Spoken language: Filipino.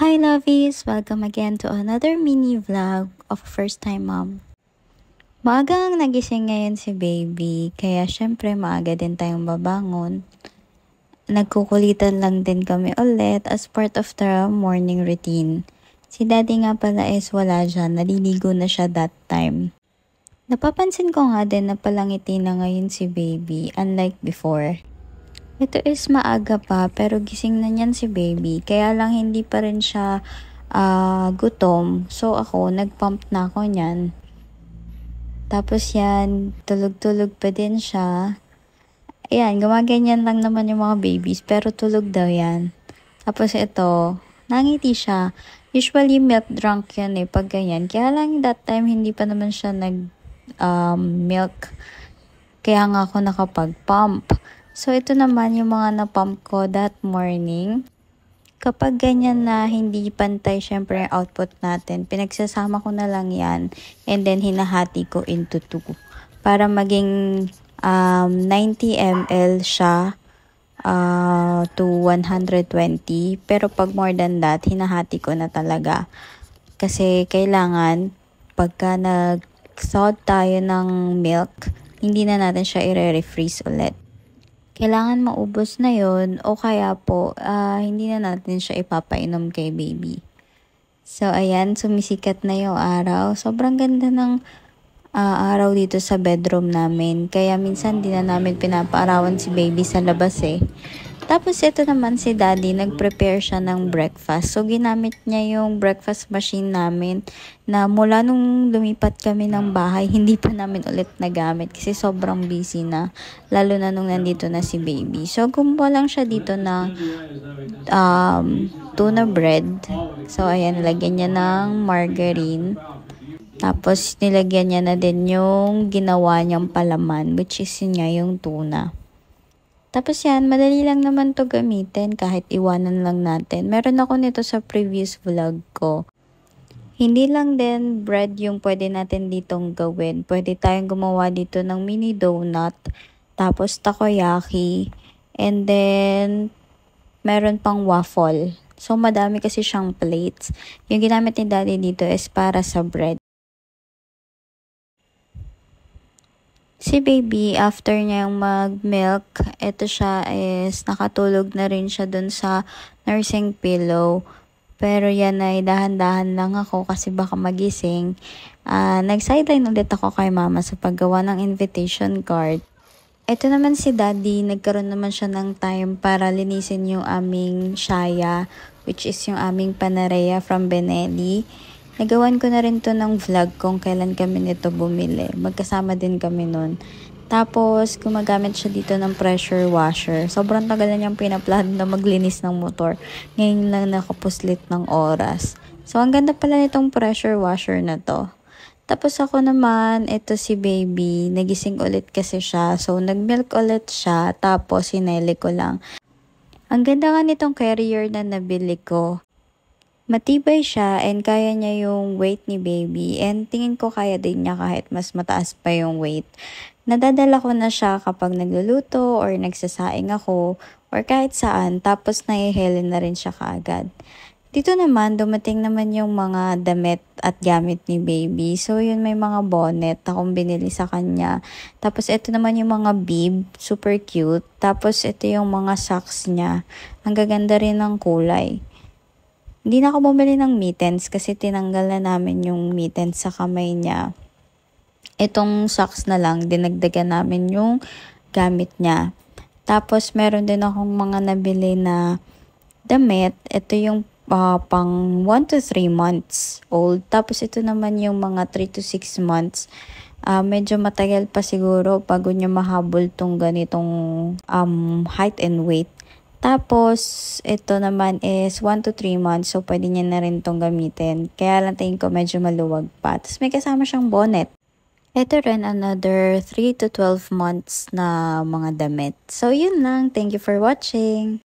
Hi lovies! Welcome again to another mini vlog of first time mom. Maaga ang nagising ngayon si baby, kaya syempre maaga din tayong babangon. Nagkukulitan lang din kami ulit as part of the morning routine. Si daddy nga pala is wala dyan, naliligo na siya that time. Napapansin ko nga din na palangiti na ngayon si baby, unlike before. Ito is maaga pa pero gising na niyan si baby. Kaya lang hindi pa rin siya uh, gutom. So ako nagpump na ako niyan. Tapos yan, tulog-tulog pa din siya. Ayan, gumaganyan lang naman yung mga babies pero tulog daw yan. Tapos ito, nangiti siya. Usually milk drunk yan eh pag ganyan. Kaya lang that time hindi pa naman siya nag um, milk. Kaya nga ako nakapag-pump. So, ito naman yung mga na-pump ko that morning. Kapag ganyan na hindi pantay syempre yung output natin, pinagsasama ko na lang yan and then hinahati ko into 2 para maging um, 90 ml siya uh, to 120. Pero pag more than that, hinahati ko na talaga. Kasi kailangan pagka nag-salt tayo ng milk, hindi na natin siya i-refreeze ulit kailangan maubos na yon o kaya po uh, hindi na natin siya ipapainom kay baby. So ayan, sumisikat na yung araw. Sobrang ganda ng uh, araw dito sa bedroom namin. Kaya minsan din na namin pinapaarawan si baby sa labas eh. Tapos ito naman si daddy, nag-prepare siya ng breakfast. So ginamit niya yung breakfast machine namin na mula nung lumipat kami ng bahay, hindi pa namin ulit nagamit kasi sobrang busy na. Lalo na nung nandito na si baby. So gumawa lang siya dito ng um, tuna bread. So ayan, lagyan niya ng margarine. Tapos nilagyan niya na din yung ginawa niyang palaman which is yun nga yung tuna. Tapos yan, madali lang naman to gamitin kahit iwanan lang natin. Meron ako nito sa previous vlog ko. Hindi lang din bread yung pwede natin ditong gawin. Pwede tayong gumawa dito ng mini donut, tapos takoyaki, and then meron pang waffle. So, madami kasi siyang plates. Yung ginamit ni daddy dito is para sa bread. Si baby, after niya yung mag-milk, ito siya is nakatulog na rin siya dun sa nursing pillow. Pero yan ay dahan-dahan lang ako kasi baka magising. Uh, Nag-sideline ulit ako kay mama sa paggawa ng invitation card. Ito naman si daddy, nagkaroon naman siya ng time para linisin yung aming shaya, which is yung aming panareya from Benelli. Nagawan ko na rin to ng vlog kung kailan kami nito bumili. Magkasama din kami nun. Tapos, gumagamit siya dito ng pressure washer. Sobrang tagal na niyang pinaplan na maglinis ng motor. Ngayon lang nakapuslit ng oras. So, ang ganda pala nitong pressure washer na to. Tapos ako naman, ito si baby. Nagising ulit kasi siya. So, nagmilk ulit siya. Tapos, hineli ko lang. Ang ganda nga nitong carrier na nabili ko matibay siya and kaya niya yung weight ni baby and tingin ko kaya din niya kahit mas mataas pa yung weight. Nadadala ko na siya kapag nagluluto or nagsasaing ako or kahit saan tapos nahihelen na rin siya kaagad. Dito naman, dumating naman yung mga damit at gamit ni baby. So, yun may mga bonnet akong binili sa kanya. Tapos, ito naman yung mga bib. Super cute. Tapos, ito yung mga socks niya. Ang gaganda rin ng kulay. Hindi na ako bumili ng mittens kasi tinanggal na namin yung mittens sa kamay niya. Itong socks na lang, dinagdagan namin yung gamit niya. Tapos, meron din akong mga nabili na damit. Ito yung uh, pang 1 to 3 months old. Tapos ito naman yung mga 3 to 6 months. Uh, medyo matagal pa siguro bago niya mahabol tong ganitong um, height and weight. Tapos, ito naman is 1 to 3 months. So, pwede niya na rin itong gamitin. Kaya lang tingin ko medyo maluwag pa. Tapos, may kasama siyang bonnet. Ito rin another 3 to 12 months na mga damit. So, yun lang. Thank you for watching.